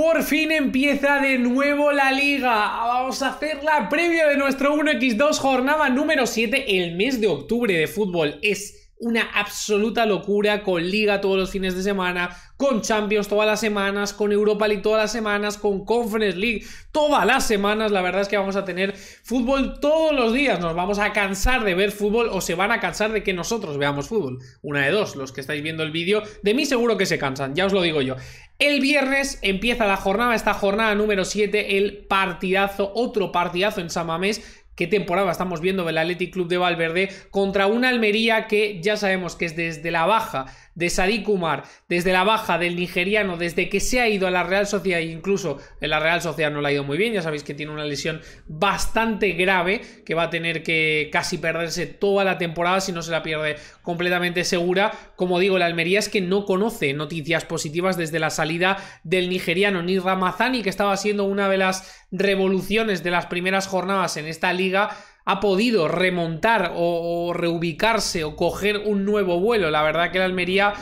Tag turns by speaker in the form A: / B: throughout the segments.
A: Por fin empieza de nuevo la liga. Vamos a hacer la previa de nuestro 1x2 jornada número 7. El mes de octubre de fútbol es una absoluta locura con Liga todos los fines de semana, con Champions todas las semanas, con Europa League todas las semanas, con Conference League todas las semanas. La verdad es que vamos a tener fútbol todos los días. Nos vamos a cansar de ver fútbol o se van a cansar de que nosotros veamos fútbol. Una de dos, los que estáis viendo el vídeo, de mí seguro que se cansan, ya os lo digo yo. El viernes empieza la jornada, esta jornada número 7, el partidazo, otro partidazo en Samamés qué temporada estamos viendo del Athletic Club de Valverde contra una Almería que ya sabemos que es desde la baja de Sadik Kumar, desde la baja del nigeriano, desde que se ha ido a la Real Sociedad, incluso en la Real Sociedad no la ha ido muy bien, ya sabéis que tiene una lesión bastante grave que va a tener que casi perderse toda la temporada si no se la pierde completamente segura. Como digo, la Almería es que no conoce noticias positivas desde la salida del nigeriano, ni Ramazani, que estaba siendo una de las revoluciones de las primeras jornadas en esta liga ha podido remontar o, reubicarse o coger un nuevo vuelo. La verdad que la Almería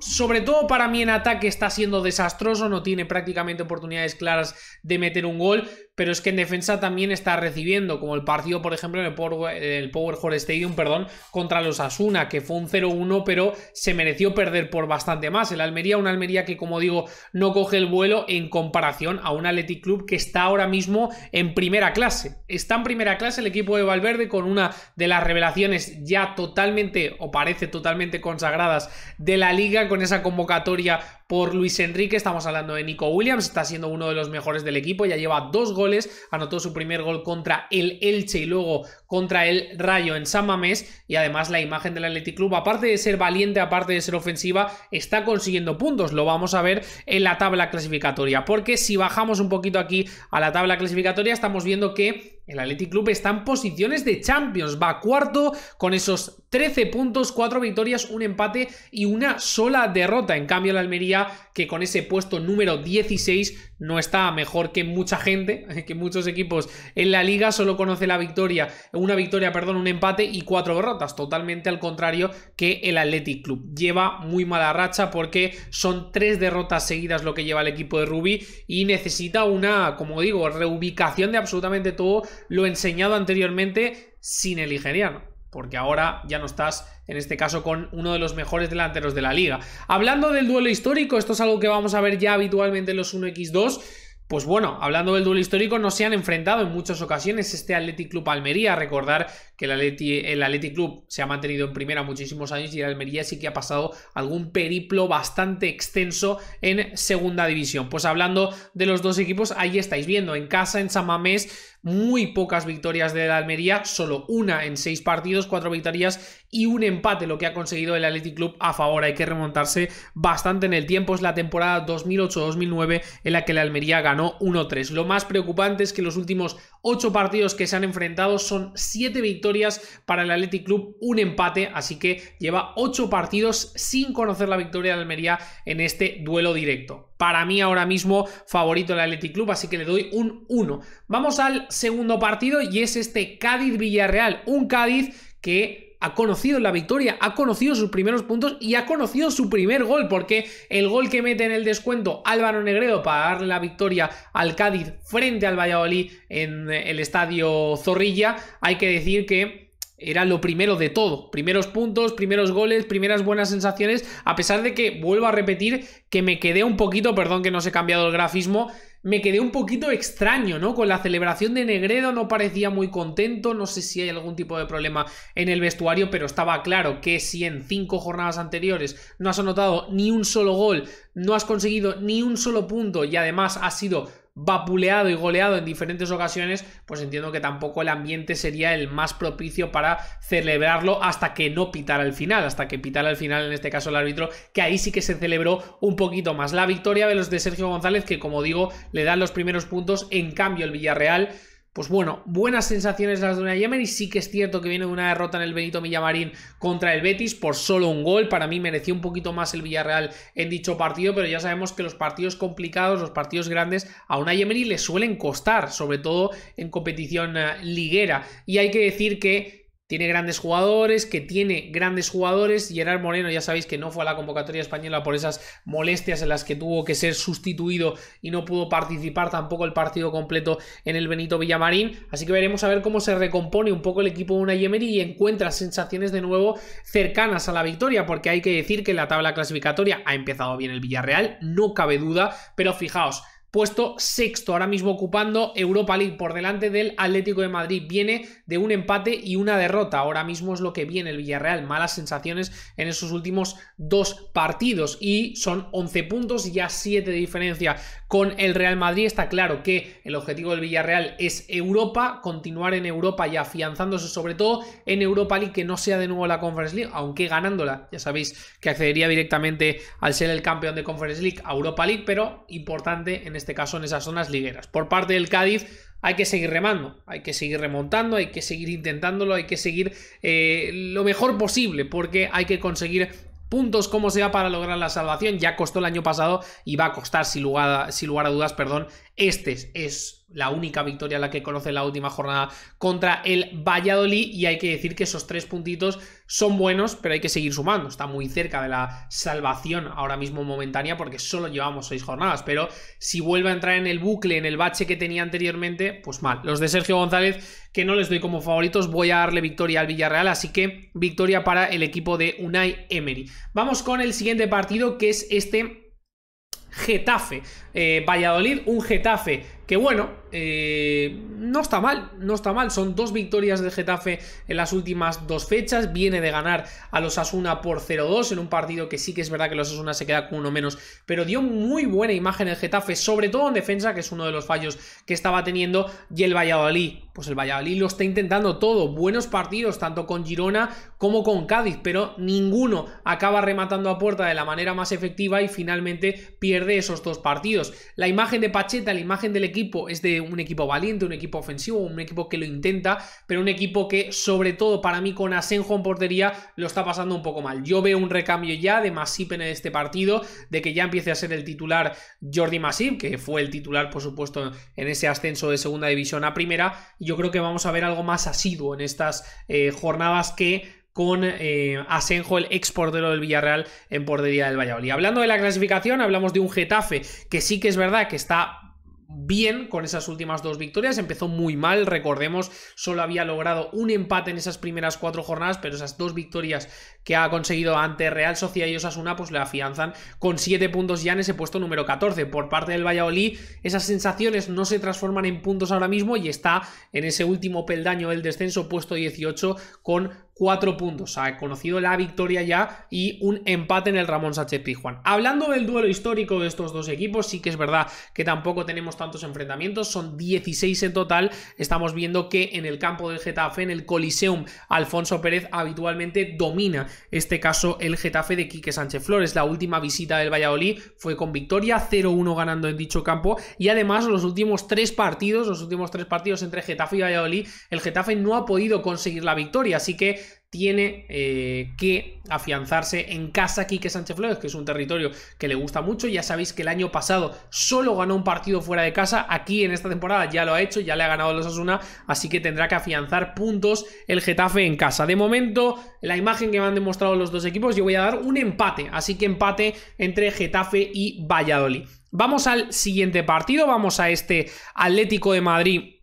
A: sobre todo para mí en ataque está siendo desastroso, no tiene prácticamente oportunidades claras de meter un gol, pero es que en defensa también está recibiendo, como el partido, por ejemplo, en el Power, el Hall Stadium, perdón, contra los Asuna, que fue un 0-1, pero se mereció perder por bastante más. El Almería, una Almería que, como digo, no coge el vuelo en comparación a un Athletic Club que está ahora mismo en primera clase. Está en primera clase el equipo de Valverde con una de las revelaciones ya totalmente, o parece totalmente consagradas, de la liga, con esa convocatoria por Luis Enrique estamos hablando de Nico Williams, está siendo uno de los mejores del equipo, ya lleva dos goles, anotó su primer gol contra el Elche y luego contra el Rayo en San Mamés y además la imagen del Athletic Club, aparte de ser valiente, aparte de ser ofensiva, está consiguiendo puntos, lo vamos a ver en la tabla clasificatoria, porque si bajamos un poquito aquí a la tabla clasificatoria estamos viendo que el Athletic Club está en posiciones de Champions, va cuarto con esos 13 puntos, 4 victorias, un empate y una sola derrota. En cambio, el Almería, que con ese puesto número 16 no está mejor que mucha gente, que muchos equipos en la liga, solo conoce la victoria, una victoria, perdón, un empate y cuatro derrotas, totalmente al contrario que el Athletic Club. Lleva muy mala racha porque son tres derrotas seguidas lo que lleva el equipo de Rubí y necesita una, como digo, reubicación de absolutamente todo lo enseñado anteriormente sin el nigeriano porque ahora ya no estás, en este caso, con uno de los mejores delanteros de la liga. Hablando del duelo histórico, esto es algo que vamos a ver ya habitualmente en los 1x2. Pues bueno, hablando del duelo histórico, no se han enfrentado en muchas ocasiones este Athletic Club Almería. Recordar que el Athletic, Club se ha mantenido en primera muchísimos años y el Almería sí que ha pasado algún periplo bastante extenso en segunda división. Pues hablando de los dos equipos, ahí estáis viendo, en casa, en Samamés, muy pocas victorias de la Almería, solo una en seis partidos, cuatro victorias y un empate, lo que ha conseguido el Athletic Club a favor. Hay que remontarse bastante en el tiempo. Es la temporada 2008-2009 en la que la Almería ganó 1-3. Lo más preocupante es que los últimos ocho partidos que se han enfrentado son siete victorias para el Athletic Club, un empate, así que lleva ocho partidos sin conocer la victoria de Almería en este duelo directo para mí ahora mismo favorito el Athletic Club, así que le doy un 1. Vamos al segundo partido y es este Cádiz-Villarreal, un Cádiz que ha conocido la victoria, ha conocido sus primeros puntos y ha conocido su primer gol, porque el gol que mete en el descuento Álvaro Negredo para darle la victoria al Cádiz frente al Valladolid en el estadio Zorrilla, hay que decir que era lo primero de todo. Primeros puntos, primeros goles, primeras buenas sensaciones, a pesar de que, vuelvo a repetir, que me quedé un poquito, perdón que no se ha cambiado el grafismo, me quedé un poquito extraño, ¿no? Con la celebración de Negredo no parecía muy contento, no sé si hay algún tipo de problema en el vestuario, pero estaba claro que si en cinco jornadas anteriores no has anotado ni un solo gol, no has conseguido ni un solo punto y además has sido vapuleado y goleado en diferentes ocasiones, pues entiendo que tampoco el ambiente sería el más propicio para celebrarlo hasta que no pitara el final, hasta que pitara el final en este caso el árbitro, que ahí sí que se celebró un poquito más. La victoria de los de Sergio González, que como digo, le dan los primeros puntos, en cambio el Villarreal pues bueno, buenas sensaciones las de Unai Emery. Sí que es cierto que viene de una derrota en el Benito Villamarín contra el Betis por solo un gol. Para mí mereció un poquito más el Villarreal en dicho partido, pero ya sabemos que los partidos complicados, los partidos grandes, a una Emery le suelen costar, sobre todo en competición eh, liguera. Y hay que decir que tiene grandes jugadores, que tiene grandes jugadores. Gerard Moreno, ya sabéis que no fue a la convocatoria española por esas molestias en las que tuvo que ser sustituido y no pudo participar tampoco el partido completo en el Benito Villamarín. Así que veremos a ver cómo se recompone un poco el equipo de Unai Emery y encuentra sensaciones de nuevo cercanas a la victoria, porque hay que decir que la tabla clasificatoria ha empezado bien el Villarreal, no cabe duda, pero fijaos, puesto sexto, ahora mismo ocupando Europa League por delante del Atlético de Madrid. Viene de un empate y una derrota. Ahora mismo es lo que viene el Villarreal. Malas sensaciones en esos últimos dos partidos y son 11 puntos y ya 7 de diferencia con el Real Madrid está claro que el objetivo del Villarreal es Europa, continuar en Europa y afianzándose sobre todo en Europa League, que no sea de nuevo la Conference League, aunque ganándola, ya sabéis que accedería directamente al ser el campeón de Conference League a Europa League, pero importante en este caso en esas zonas ligueras. Por parte del Cádiz, hay que seguir remando, hay que seguir remontando, hay que seguir intentándolo, hay que seguir eh, lo mejor posible, porque hay que conseguir puntos como sea para lograr la salvación. Ya costó el año pasado y va a costar, sin lugar a, dudas, perdón, este es la única victoria a la que conoce la última jornada contra el Valladolid y hay que decir que esos tres puntitos son buenos, pero hay que seguir sumando. Está muy cerca de la salvación ahora mismo momentánea porque solo llevamos seis jornadas, pero si vuelve a entrar en el bucle, en el bache que tenía anteriormente, pues mal. Los de Sergio González, que no les doy como favoritos, voy a darle victoria al Villarreal, así que victoria para el equipo de Unai Emery. Vamos con el siguiente partido que es este Getafe. Eh, Valladolid, un Getafe que bueno, eh, no está mal, no está mal. Son dos victorias del Getafe en las últimas dos fechas. Viene de ganar a los Asuna por 0-2 en un partido que sí que es verdad que los Asuna se queda con uno menos, pero dio muy buena imagen el Getafe, sobre todo en defensa, que es uno de los fallos que estaba teniendo. Y el Valladolid, pues el Valladolid lo está intentando todo. Buenos partidos, tanto con Girona como con Cádiz, pero ninguno acaba rematando a puerta de la manera más efectiva y finalmente pierde esos dos partidos. La imagen de Pacheta, la imagen del equipo es de un equipo valiente, un equipo ofensivo, un equipo que lo intenta, pero un equipo que, sobre todo para mí, con Asenjo en portería, lo está pasando un poco mal. Yo veo un recambio ya de Masip en este partido, de que ya empiece a ser el titular Jordi Masip, que fue el titular, por supuesto, en ese ascenso de segunda división a primera. Yo creo que vamos a ver algo más asiduo en estas eh, jornadas que con eh, Asenjo, el ex portero del Villarreal, en portería del Valladolid. Hablando de la clasificación, hablamos de un Getafe que sí que es verdad que está bien con esas últimas dos victorias. Empezó muy mal, recordemos, solo había logrado un empate en esas primeras cuatro jornadas, pero esas dos victorias que ha conseguido ante Real Sociedad y Osasuna, pues le afianzan con siete puntos ya en ese puesto número 14. Por parte del Valladolid, esas sensaciones no se transforman en puntos ahora mismo y está en ese último peldaño del descenso, puesto 18, con cuatro puntos. ha conocido la victoria ya y un empate en el Ramón Sánchez Pizjuán. Hablando del duelo histórico de estos dos equipos, sí que es verdad que tampoco tenemos tantos enfrentamientos, son 16 en total. Estamos viendo que en el campo del Getafe, en el Coliseum, Alfonso Pérez habitualmente domina este caso el Getafe de Quique Sánchez Flores. La última visita del Valladolid fue con victoria, 0-1 ganando en dicho campo y además los últimos tres partidos, los últimos tres partidos entre Getafe y Valladolid, el Getafe no ha podido conseguir la victoria, así que tiene eh, que afianzarse en casa que Sánchez Flores, que es un territorio que le gusta mucho. Ya sabéis que el año pasado solo ganó un partido fuera de casa, aquí en esta temporada ya lo ha hecho, ya le ha ganado los Asuna, así que tendrá que afianzar puntos el Getafe en casa. De momento, la imagen que me han demostrado los dos equipos, yo voy a dar un empate, así que empate entre Getafe y Valladolid. Vamos al siguiente partido, vamos a este Atlético de Madrid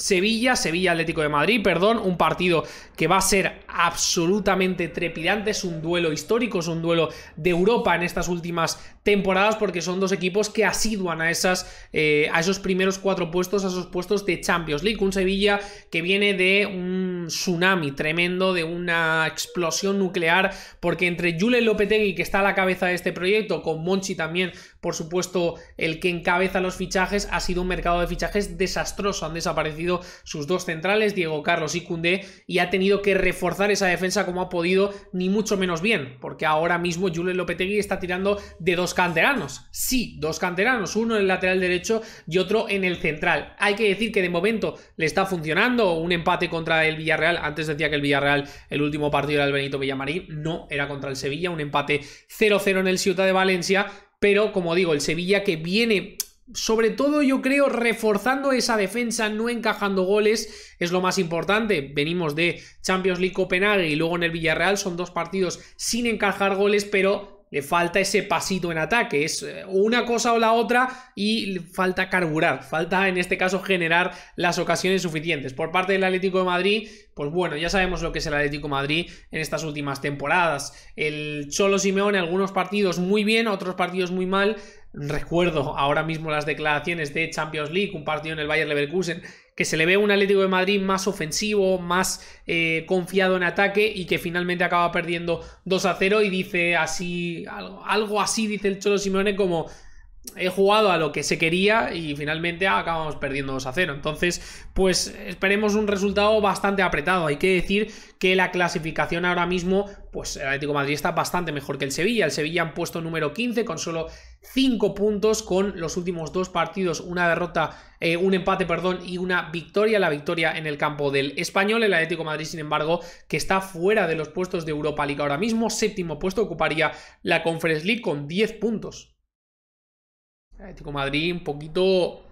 A: Sevilla, Sevilla Atlético de Madrid, perdón, un partido que va a ser absolutamente trepidante, es un duelo histórico, es un duelo de Europa en estas últimas temporadas porque son dos equipos que asiduan a, esas, eh, a esos primeros cuatro puestos, a esos puestos de Champions League. Un Sevilla que viene de un tsunami tremendo, de una explosión nuclear, porque entre Julen Lopetegui, que está a la cabeza de este proyecto, con Monchi también, por supuesto, el que encabeza los fichajes, ha sido un mercado de fichajes desastroso. Han desaparecido sus dos centrales, Diego Carlos y Cundé, y ha tenido que reforzar esa defensa como ha podido, ni mucho menos bien, porque ahora mismo Yule Lopetegui está tirando de dos canteranos. Sí, dos canteranos, uno en el lateral derecho y otro en el central. Hay que decir que de momento le está funcionando un empate contra el Villarreal. Antes decía que el Villarreal, el último partido era el Benito Villamarín, no era contra el Sevilla, un empate 0-0 en el Ciudad de Valencia. Pero como digo, el Sevilla que viene sobre todo yo creo reforzando esa defensa, no encajando goles, es lo más importante. Venimos de Champions League Copenhague y luego en el Villarreal, son dos partidos sin encajar goles, pero le falta ese pasito en ataque. Es eh, una cosa o la otra y falta carburar. Falta, en este caso, generar las ocasiones suficientes. Por parte del Atlético de Madrid, pues bueno, ya sabemos lo que es el Atlético de Madrid en estas últimas temporadas. El Cholo Simeone, algunos partidos muy bien, otros partidos muy mal. Recuerdo ahora mismo las declaraciones de Champions League, un partido en el Bayern Leverkusen que se le ve un Atlético de Madrid más ofensivo, más eh, confiado en ataque y que finalmente acaba perdiendo 2 a 0 y dice así, algo, así dice el Cholo Simone como he jugado a lo que se quería y finalmente acabamos perdiendo 2 a 0. Entonces, pues esperemos un resultado bastante apretado. Hay que decir que la clasificación ahora mismo, pues el Atlético Madrid está bastante mejor que el Sevilla. El Sevilla han puesto número 15 con solo 5 puntos con los últimos dos partidos, una derrota, eh, un empate, perdón, y una victoria, la victoria en el campo del español. El Atlético Madrid, sin embargo, que está fuera de los puestos de Europa League ahora mismo, séptimo puesto ocuparía la Conference League con 10 puntos ético eh, Madrid un poquito...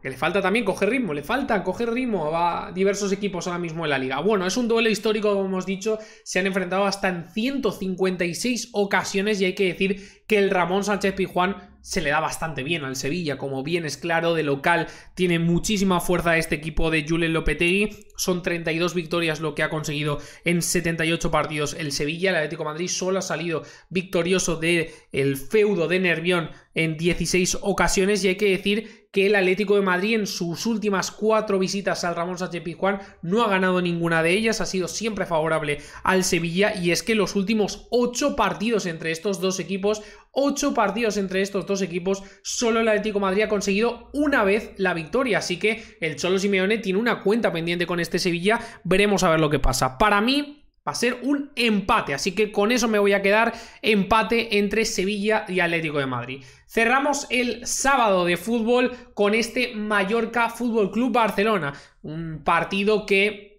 A: Que le falta también coger ritmo, le falta coger ritmo a diversos equipos ahora mismo en la liga. Bueno, es un duelo histórico, como hemos dicho, se han enfrentado hasta en 156 ocasiones y hay que decir que el Ramón Sánchez Pijuán se le da bastante bien al Sevilla, como bien es claro, de local tiene muchísima fuerza este equipo de Julen Lopetegui, son 32 victorias lo que ha conseguido en 78 partidos el Sevilla, el Atlético de Madrid solo ha salido victorioso del el feudo de Nervión en 16 ocasiones y hay que decir que el Atlético de Madrid en sus últimas cuatro visitas al Ramón Sánchez Pizjuán no ha ganado ninguna de ellas, ha sido siempre favorable al Sevilla y es que los últimos ocho partidos entre estos dos equipos ocho partidos entre estos dos equipos, solo el Atlético de Madrid ha conseguido una vez la victoria, así que el Cholo Simeone tiene una cuenta pendiente con este Sevilla, veremos a ver lo que pasa. Para mí, Va a ser un empate, así que con eso me voy a quedar empate entre Sevilla y Atlético de Madrid. Cerramos el sábado de fútbol con este Mallorca Fútbol Club Barcelona, un partido que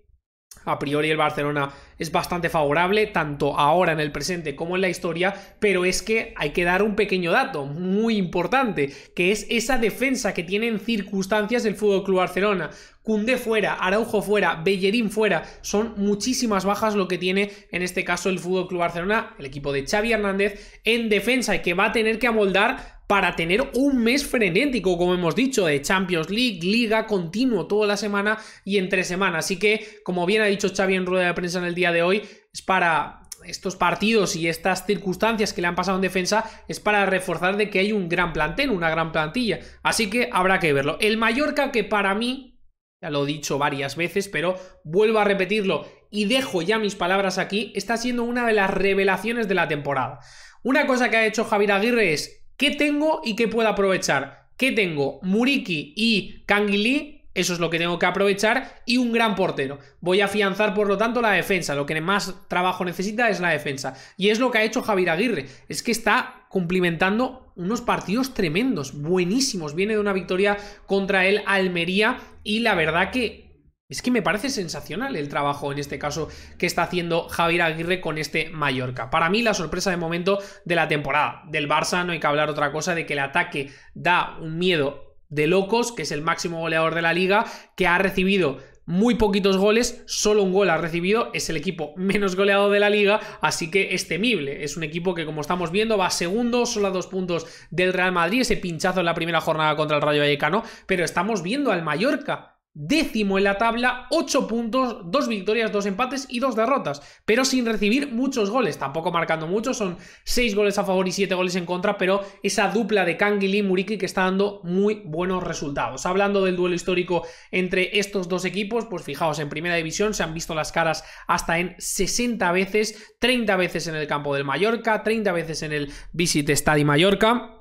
A: a priori el Barcelona es bastante favorable, tanto ahora en el presente como en la historia, pero es que hay que dar un pequeño dato muy importante, que es esa defensa que tiene en circunstancias el Club Barcelona. Cundé fuera, Araujo fuera, Bellerín fuera, son muchísimas bajas lo que tiene en este caso el Club Barcelona, el equipo de Xavi Hernández en defensa y que va a tener que amoldar para tener un mes frenético, como hemos dicho, de Champions League, liga, continuo toda la semana y entre semana. Así que, como bien ha dicho Xavi en rueda de prensa en el día de hoy, es para estos partidos y estas circunstancias que le han pasado en defensa es para reforzar de que hay un gran plantel, una gran plantilla. Así que habrá que verlo. El Mallorca que para mí, ya lo he dicho varias veces, pero vuelvo a repetirlo y dejo ya mis palabras aquí, está siendo una de las revelaciones de la temporada. Una cosa que ha hecho Javier Aguirre es ¿Qué tengo y qué puedo aprovechar? ¿Qué tengo? Muriki y Kangili eso es lo que tengo que aprovechar. Y un gran portero. Voy a afianzar, por lo tanto, la defensa. Lo que más trabajo necesita es la defensa. Y es lo que ha hecho Javier Aguirre. Es que está cumplimentando unos partidos tremendos, buenísimos. Viene de una victoria contra el Almería. Y la verdad que es que me parece sensacional el trabajo, en este caso, que está haciendo Javier Aguirre con este Mallorca. Para mí, la sorpresa de momento de la temporada del Barça, no hay que hablar otra cosa de que el ataque da un miedo de locos, que es el máximo goleador de la liga, que ha recibido muy poquitos goles, solo un gol ha recibido, es el equipo menos goleado de la liga, así que es temible. Es un equipo que, como estamos viendo, va segundo, solo a dos puntos del Real Madrid, ese pinchazo en la primera jornada contra el Rayo Vallecano, pero estamos viendo al Mallorca décimo en la tabla, 8 puntos, 2 victorias, 2 empates y 2 derrotas, pero sin recibir muchos goles, tampoco marcando mucho, son 6 goles a favor y 7 goles en contra, pero esa dupla de Kangili y Muriki que está dando muy buenos resultados. Hablando del duelo histórico entre estos dos equipos, pues fijaos, en primera división se han visto las caras hasta en 60 veces, 30 veces en el campo del Mallorca, 30 veces en el Visit Stadi Mallorca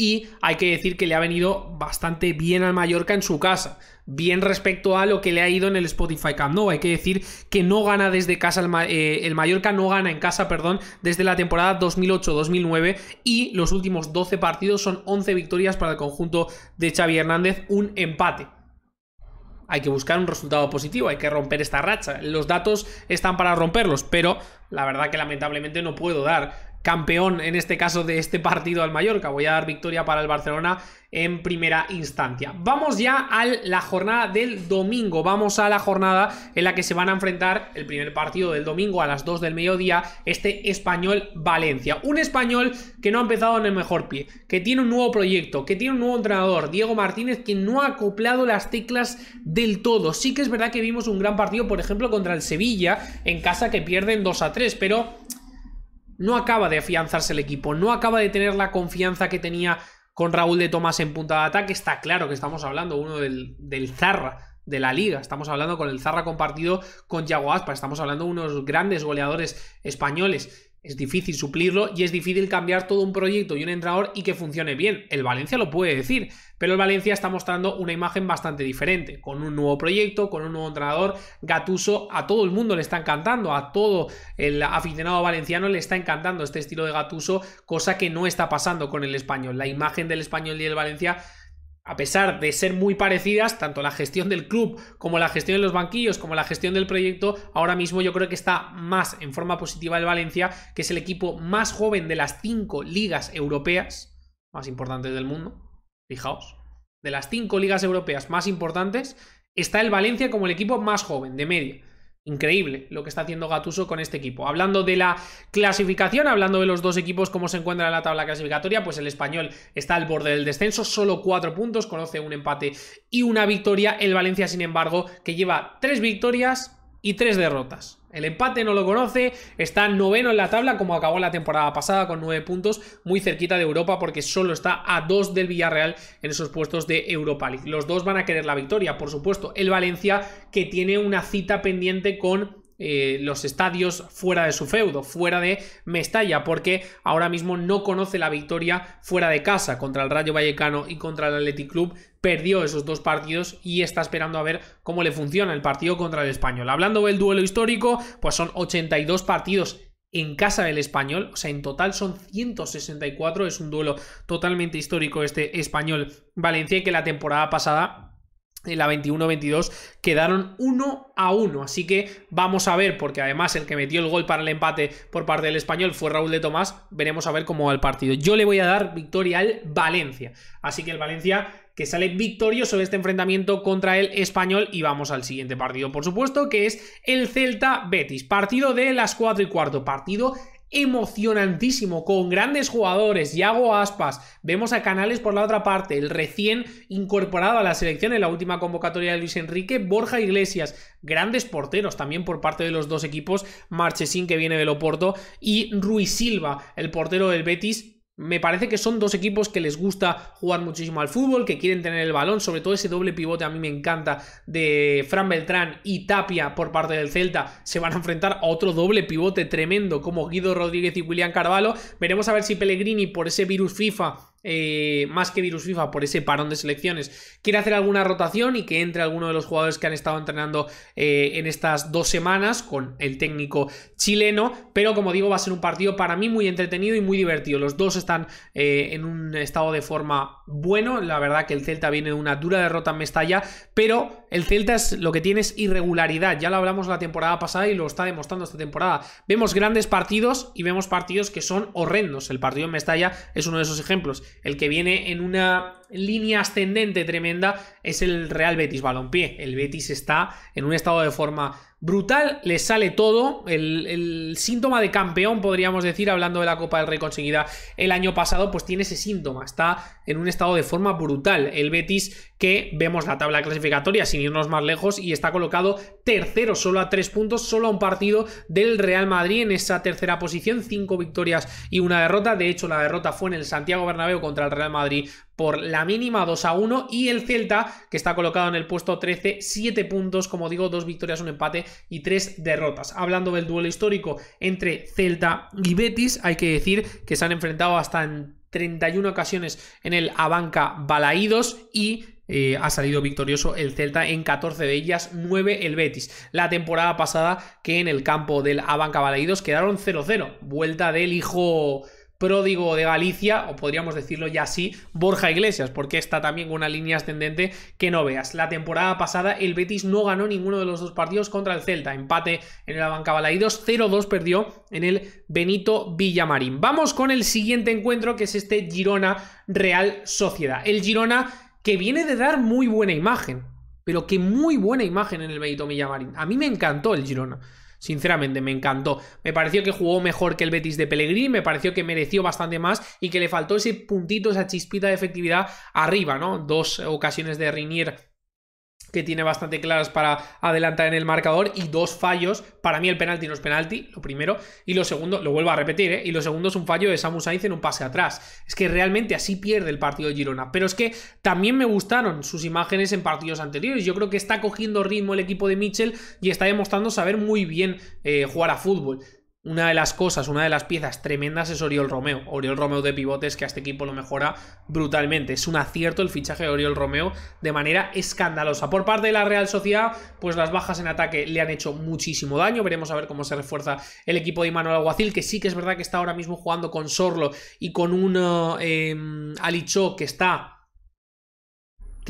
A: y hay que decir que le ha venido bastante bien al Mallorca en su casa. Bien respecto a lo que le ha ido en el Spotify Camp Nou. Hay que decir que no gana desde casa, el, eh, Mallorca no gana en casa, perdón, desde la temporada 2008-2009 y los últimos 12 partidos son 11 victorias para el conjunto de Xavi Hernández, un empate hay que buscar un resultado positivo, hay que romper esta racha. Los datos están para romperlos, pero la verdad que lamentablemente no puedo dar campeón en este caso de este partido al Mallorca. Voy a dar victoria para el Barcelona en primera instancia. Vamos ya a la jornada del domingo. Vamos a la jornada en la que se van a enfrentar el primer partido del domingo a las 2 del mediodía, este español Valencia. Un español que no ha empezado en el mejor pie, que tiene un nuevo proyecto, que tiene un nuevo entrenador, Diego Martínez, que no ha acoplado las teclas del todo. Sí que es verdad que vimos un gran partido, por ejemplo, contra el Sevilla en casa que pierden 2 a 3, pero no acaba de afianzarse el equipo, no acaba de tener la confianza que tenía con Raúl de Tomás en punta de ataque. Está claro que estamos hablando uno del, del Zarra de la liga. Estamos hablando con el Zarra compartido con Yago Aspa. Estamos hablando de unos grandes goleadores españoles es difícil suplirlo y es difícil cambiar todo un proyecto y un entrenador y que funcione bien. El Valencia lo puede decir, pero el Valencia está mostrando una imagen bastante diferente, con un nuevo proyecto, con un nuevo entrenador. Gatuso a todo el mundo le está encantando, a todo el aficionado valenciano le está encantando este estilo de Gatuso, cosa que no está pasando con el español. La imagen del español y del Valencia a pesar de ser muy parecidas, tanto la gestión del club como la gestión de los banquillos, como la gestión del proyecto, ahora mismo yo creo que está más en forma positiva el Valencia, que es el equipo más joven de las cinco ligas europeas más importantes del mundo. Fijaos, de las cinco ligas europeas más importantes, está el Valencia como el equipo más joven de media. Increíble lo que está haciendo Gatuso con este equipo. Hablando de la clasificación, hablando de los dos equipos, cómo se encuentran en la tabla clasificatoria, pues el español está al borde del descenso, solo cuatro puntos, conoce un empate y una victoria. El Valencia, sin embargo, que lleva tres victorias y tres derrotas. El empate no lo conoce, está noveno en la tabla como acabó la temporada pasada con nueve puntos, muy cerquita de Europa porque solo está a dos del Villarreal en esos puestos de Europa League. Los dos van a querer la victoria, por supuesto. El Valencia que tiene una cita pendiente con eh, los estadios fuera de su feudo, fuera de Mestalla, porque ahora mismo no conoce la victoria fuera de casa contra el Rayo Vallecano y contra el Athletic Club. Perdió esos dos partidos y está esperando a ver cómo le funciona el partido contra el Español. Hablando del duelo histórico, pues son 82 partidos en casa del español, o sea, en total son 164, es un duelo totalmente histórico este español Valencia que la temporada pasada en la 21-22 quedaron 1 a 1. Así que vamos a ver, porque además el que metió el gol para el empate por parte del español fue Raúl de Tomás. Veremos a ver cómo va el partido. Yo le voy a dar victoria al Valencia. Así que el Valencia que sale victorioso de este enfrentamiento contra el español y vamos al siguiente partido, por supuesto, que es el Celta Betis. Partido de las 4 y cuarto, partido emocionantísimo, con grandes jugadores, Yago Aspas, vemos a Canales por la otra parte, el recién incorporado a la selección en la última convocatoria de Luis Enrique, Borja Iglesias, grandes porteros también por parte de los dos equipos, Marchesín que viene del Oporto y Ruiz Silva, el portero del Betis, me parece que son dos equipos que les gusta jugar muchísimo al fútbol, que quieren tener el balón, sobre todo ese doble pivote a mí me encanta de Fran Beltrán y Tapia por parte del Celta. Se van a enfrentar a otro doble pivote tremendo como Guido Rodríguez y William Carvalho. Veremos a ver si Pellegrini por ese virus FIFA eh, más que Virus FIFA por ese parón de selecciones, quiere hacer alguna rotación y que entre alguno de los jugadores que han estado entrenando eh, en estas dos semanas con el técnico chileno. Pero como digo, va a ser un partido para mí muy entretenido y muy divertido. Los dos están eh, en un estado de forma bueno. La verdad que el Celta viene de una dura derrota en Mestalla, pero el Celta es lo que tiene es irregularidad. Ya lo hablamos la temporada pasada y lo está demostrando esta temporada. Vemos grandes partidos y vemos partidos que son horrendos. El partido en Mestalla es uno de esos ejemplos. El que viene en una línea ascendente tremenda es el Real Betis Balompié. El Betis está en un estado de forma Brutal, le sale todo. El, síntoma de campeón, podríamos decir, hablando de la Copa del Rey conseguida el año pasado, pues tiene ese síntoma. Está en un estado de forma brutal. El Betis, que vemos la tabla clasificatoria sin irnos más lejos, y está colocado tercero, solo a tres puntos, solo a un partido del Real Madrid en esa tercera posición. Cinco victorias y una derrota. De hecho, la derrota fue en el Santiago Bernabéu contra el Real Madrid por la mínima 2 a 1 y el Celta que está colocado en el puesto 13, 7 puntos, como digo, 2 victorias, un empate y 3 derrotas. Hablando del duelo histórico entre Celta y Betis, hay que decir que se han enfrentado hasta en 31 ocasiones en el Abanca Balaídos y eh, ha salido victorioso el Celta en 14 de ellas, 9 el Betis. La temporada pasada que en el campo del Abanca Balaídos quedaron 0-0, vuelta del hijo pródigo de Galicia, o podríamos decirlo ya así, Borja Iglesias, porque está también con una línea ascendente que no veas. La temporada pasada el Betis no ganó ninguno de los dos partidos contra el Celta, empate en el banca 2 0-2 perdió en el Benito Villamarín. Vamos con el siguiente encuentro que es este Girona Real Sociedad. El Girona que viene de dar muy buena imagen, pero que muy buena imagen en el Benito Villamarín. A mí me encantó el Girona. Sinceramente, me encantó. Me pareció que jugó mejor que el Betis de Pellegrini, me pareció que mereció bastante más y que le faltó ese puntito, esa chispita de efectividad arriba, ¿no? Dos ocasiones de Rinier que tiene bastante claras para adelantar en el marcador y dos fallos. Para mí el penalti no es penalti, lo primero. Y lo segundo, lo vuelvo a repetir, ¿eh? y lo segundo es un fallo de Samu Sainz en un pase atrás. Es que realmente así pierde el partido de Girona. Pero es que también me gustaron sus imágenes en partidos anteriores. Yo creo que está cogiendo ritmo el equipo de Mitchell y está demostrando saber muy bien eh, jugar a fútbol una de las cosas, una de las piezas tremendas es Oriol Romeo. Oriol Romeo de pivotes que a este equipo lo mejora brutalmente. Es un acierto el fichaje de Oriol Romeo de manera escandalosa. Por parte de la Real Sociedad, pues las bajas en ataque le han hecho muchísimo daño. Veremos a ver cómo se refuerza el equipo de Immanuel Alguacil, que sí que es verdad que está ahora mismo jugando con Sorlo y con un eh, em, Alichó que está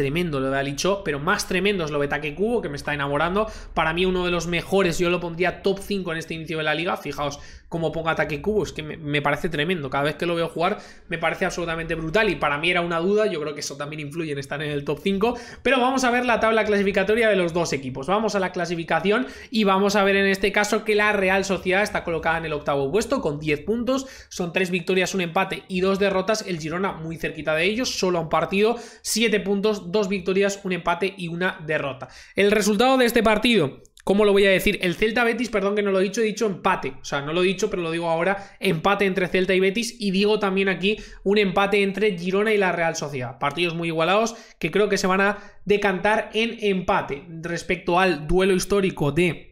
A: tremendo lo de Alicho, pero más tremendo es lo de Take Cubo, que me está enamorando. Para mí, uno de los mejores, yo lo pondría top 5 en este inicio de la liga. Fijaos cómo ponga taque Cubo, es que me, parece tremendo. Cada vez que lo veo jugar, me parece absolutamente brutal. Y para mí era una duda, yo creo que eso también influye en estar en el top 5. Pero vamos a ver la tabla clasificatoria de los dos equipos. Vamos a la clasificación y vamos a ver en este caso que la Real Sociedad está colocada en el octavo puesto con 10 puntos. Son 3 victorias, un empate y 2 derrotas. El Girona muy cerquita de ellos, solo han un partido, 7 puntos, dos victorias, un empate y una derrota. El resultado de este partido, ¿Cómo lo voy a decir? El Celta Betis, perdón que no lo he dicho, he dicho empate. O sea, no lo he dicho, pero lo digo ahora, empate entre Celta y Betis. Y digo también aquí un empate entre Girona y la Real Sociedad. Partidos muy igualados que creo que se van a decantar en empate. Respecto al duelo histórico de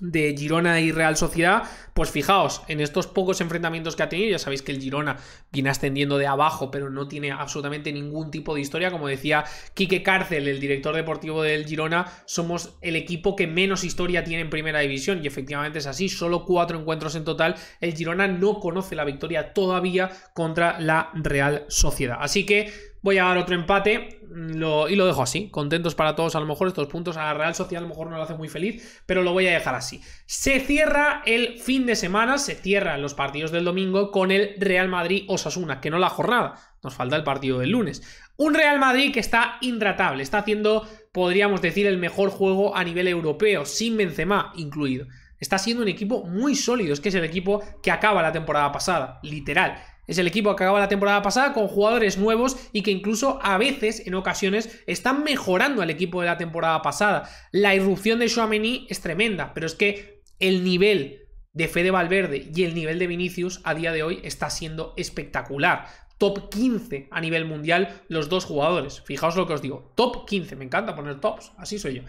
A: de Girona y Real Sociedad, pues fijaos, en estos pocos enfrentamientos que ha tenido, ya sabéis que el Girona viene ascendiendo de abajo, pero no tiene absolutamente ningún tipo de historia, como decía Quique Cárcel, el director deportivo del Girona, somos el equipo que menos historia tiene en primera división, y efectivamente es así, solo cuatro encuentros en total, el Girona no conoce la victoria todavía contra la Real Sociedad. Así que Voy a dar otro empate mm, y lo dejo así. Contentos para todos, a lo mejor estos puntos. A la Real Sociedad a lo mejor no lo hace muy feliz, pero lo voy a dejar así. Se cierra el fin de semana, se cierran los partidos del domingo con el Real Madrid-Osasuna, que no la jornada. Nos falta el partido del lunes. Un Real Madrid que está intratable, está haciendo, podríamos decir, el mejor juego a nivel europeo, sin Benzema incluido. Está siendo un equipo muy sólido, es que es el equipo que acaba la temporada pasada, literal. Es el equipo que acaba la temporada pasada con jugadores nuevos y que incluso a veces, en ocasiones, están mejorando al equipo de la temporada pasada. La irrupción de Chouameni es tremenda, pero es que el nivel de Fede Valverde y el nivel de Vinicius a día de hoy está siendo espectacular top 15 a nivel mundial los dos jugadores. Fijaos lo que os digo, top 15, me encanta poner tops, así soy yo.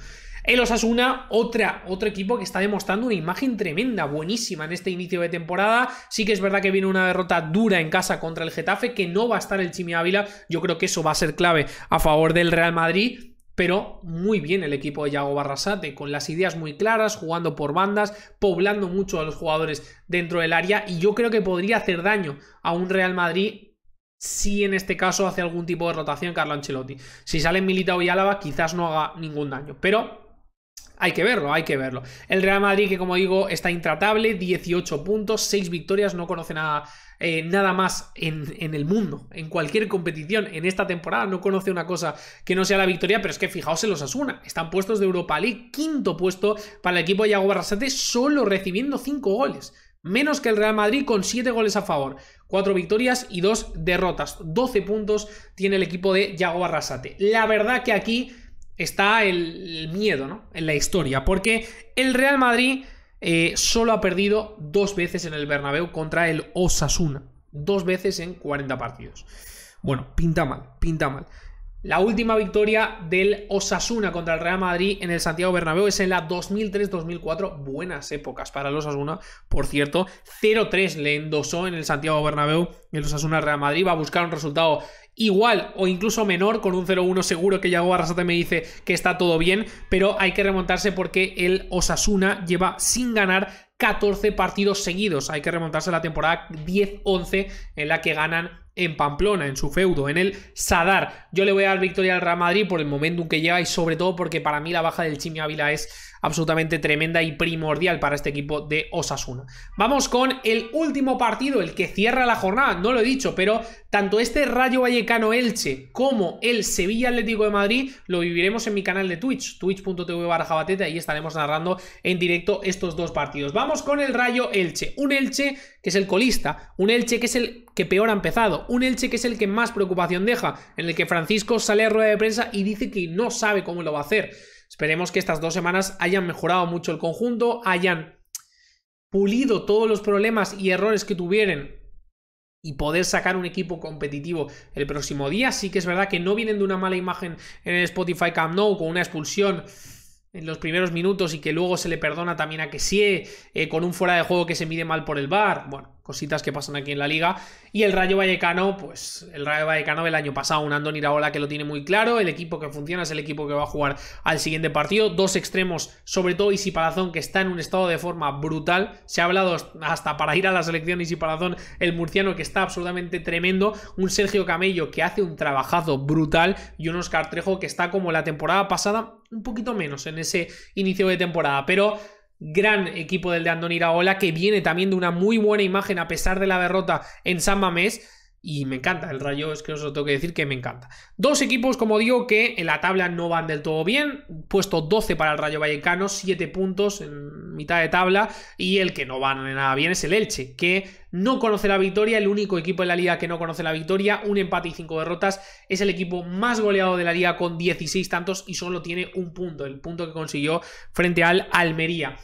A: El Osasuna, otra, otro equipo que está demostrando una imagen tremenda, buenísima en este inicio de temporada. Sí que es verdad que viene una derrota dura en casa contra el Getafe, que no va a estar el Chimi Ávila. Yo creo que eso va a ser clave a favor del Real Madrid pero muy bien el equipo de Yago Barrasate, con las ideas muy claras, jugando por bandas, poblando mucho a los jugadores dentro del área y yo creo que podría hacer daño a un Real Madrid si en este caso hace algún tipo de rotación Carlo Ancelotti. Si sale Militao y Álava, quizás no haga ningún daño. Pero hay que verlo, hay que verlo. El Real Madrid, que como digo, está intratable, 18 puntos, 6 victorias, no conoce nada, eh, nada más en, el mundo, en cualquier competición, en esta temporada, no conoce una cosa que no sea la victoria, pero es que fijaos en los Asuna, están puestos de Europa League, quinto puesto para el equipo de Yago Barrasate, solo recibiendo 5 goles menos que el Real Madrid con 7 goles a favor, 4 victorias y 2 derrotas. 12 puntos tiene el equipo de Yago Arrasate. La verdad que aquí está el miedo ¿no? en la historia, porque el Real Madrid eh, solo ha perdido dos veces en el Bernabéu contra el Osasuna. Dos veces en 40 partidos. Bueno, pinta mal, pinta mal. La última victoria del Osasuna contra el Real Madrid en el Santiago Bernabéu es en la 2003-2004. Buenas épocas para el Osasuna, por cierto. 0-3 le endosó en el Santiago Bernabéu el Osasuna Real Madrid. Va a buscar un resultado igual o incluso menor con un 0-1 seguro que Yago Arrasate me dice que está todo bien, pero hay que remontarse porque el Osasuna lleva sin ganar 14 partidos seguidos. Hay que remontarse a la temporada 10-11 en la que ganan en Pamplona, en su feudo, en el Sadar. Yo le voy a dar victoria al Real Madrid por el momentum que lleva y sobre todo porque para mí la baja del Chimi Ávila es absolutamente tremenda y primordial para este equipo de Osasuna. Vamos con el último partido, el que cierra la jornada, no lo he dicho, pero tanto este Rayo Vallecano Elche como el Sevilla Atlético de Madrid lo viviremos en mi canal de Twitch, twitch.tv barajabatete, ahí estaremos narrando en directo estos dos partidos. Vamos con el Rayo Elche, un Elche que es el colista, un Elche que es el que peor ha empezado, un Elche que es el que más preocupación deja, en el que Francisco sale a rueda de prensa y dice que no sabe cómo lo va a hacer. Esperemos que estas dos semanas hayan mejorado mucho el conjunto, hayan pulido todos los problemas y errores que tuvieron y poder sacar un equipo competitivo el próximo día. Sí que es verdad que no vienen de una mala imagen en el Spotify Camp Nou con una expulsión en los primeros minutos y que luego se le perdona también a que sí eh, con un fuera de juego que se mide mal por el bar. Bueno, cositas que pasan aquí en la liga. Y el Rayo Vallecano, pues el Rayo Vallecano del año pasado, un Andoni Iraola que lo tiene muy claro, el equipo que funciona es el equipo que va a jugar al siguiente partido, dos extremos, sobre todo Isi que está en un estado de forma brutal, se ha hablado hasta para ir a la selección Isi el murciano que está absolutamente tremendo, un Sergio Camello que hace un trabajado brutal y un Oscar Trejo que está como la temporada pasada, un poquito menos en ese inicio de temporada, pero gran equipo del de Andoni Iraola, que viene también de una muy buena imagen a pesar de la derrota en San Mamés y me encanta, el Rayo es que os lo tengo que decir que me encanta. Dos equipos, como digo, que en la tabla no van del todo bien. Puesto 12 para el Rayo Vallecano, 7 puntos en mitad de tabla. Y el que no va nada bien es el Elche, que no conoce la victoria. El único equipo de la liga que no conoce la victoria, un empate y cinco derrotas. Es el equipo más goleado de la liga con 16 tantos y solo tiene un punto, el punto que consiguió frente al Almería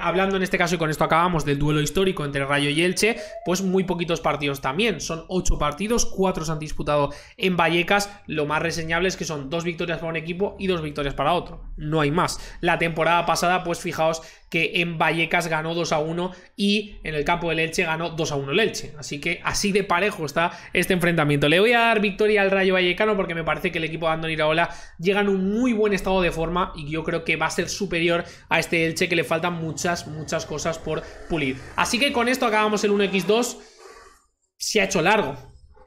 A: hablando en este caso, y con esto acabamos, del duelo histórico entre Rayo y Elche, pues muy poquitos partidos también. Son ocho partidos, cuatro se han disputado en Vallecas. Lo más reseñable es que son dos victorias para un equipo y dos victorias para otro. No hay más. La temporada pasada, pues fijaos que en Vallecas ganó 2 a 1 y en el campo del Elche ganó 2 a 1 el Elche. Así que así de parejo está este enfrentamiento. Le voy a dar victoria al Rayo Vallecano porque me parece que el equipo de Andoni Iraola llega en un muy buen estado de forma y yo creo que va a ser superior a este Elche que le faltan muchas, muchas cosas por pulir. Así que con esto acabamos el 1x2. Se ha hecho largo,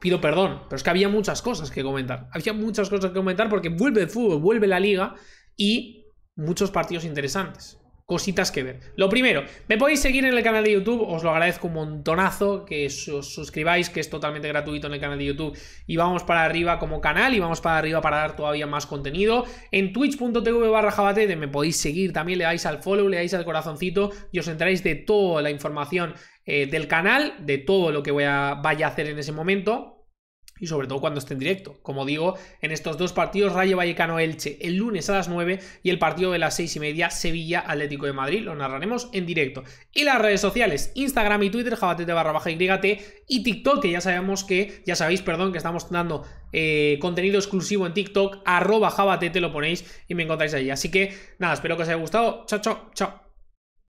A: pido perdón, pero es que había muchas cosas que comentar. Había muchas cosas que comentar porque vuelve el fútbol, vuelve la liga y muchos partidos interesantes cositas que ver. Lo primero, me podéis seguir en el canal de YouTube, os lo agradezco un montonazo que os suscribáis, que es totalmente gratuito en el canal de YouTube y vamos para arriba como canal y vamos para arriba para dar todavía más contenido. En twitch.tv barra jabatete me podéis seguir, también le dais al follow, le dais al corazoncito y os enteráis de toda la información eh, del canal, de todo lo que voy a, vaya a hacer en ese momento y sobre todo cuando esté en directo. Como digo, en estos dos partidos, Rayo Vallecano-Elche el lunes a las 9 y el partido de las 6 y media, Sevilla-Atlético de Madrid, lo narraremos en directo. Y las redes sociales, Instagram y Twitter, jabatete barra baja y TikTok, que ya sabemos que, ya sabéis, perdón, que estamos dando eh, contenido exclusivo en TikTok, arroba jabatete, lo ponéis y me encontráis allí. Así que nada, espero que os haya gustado. Chao, chao, chao.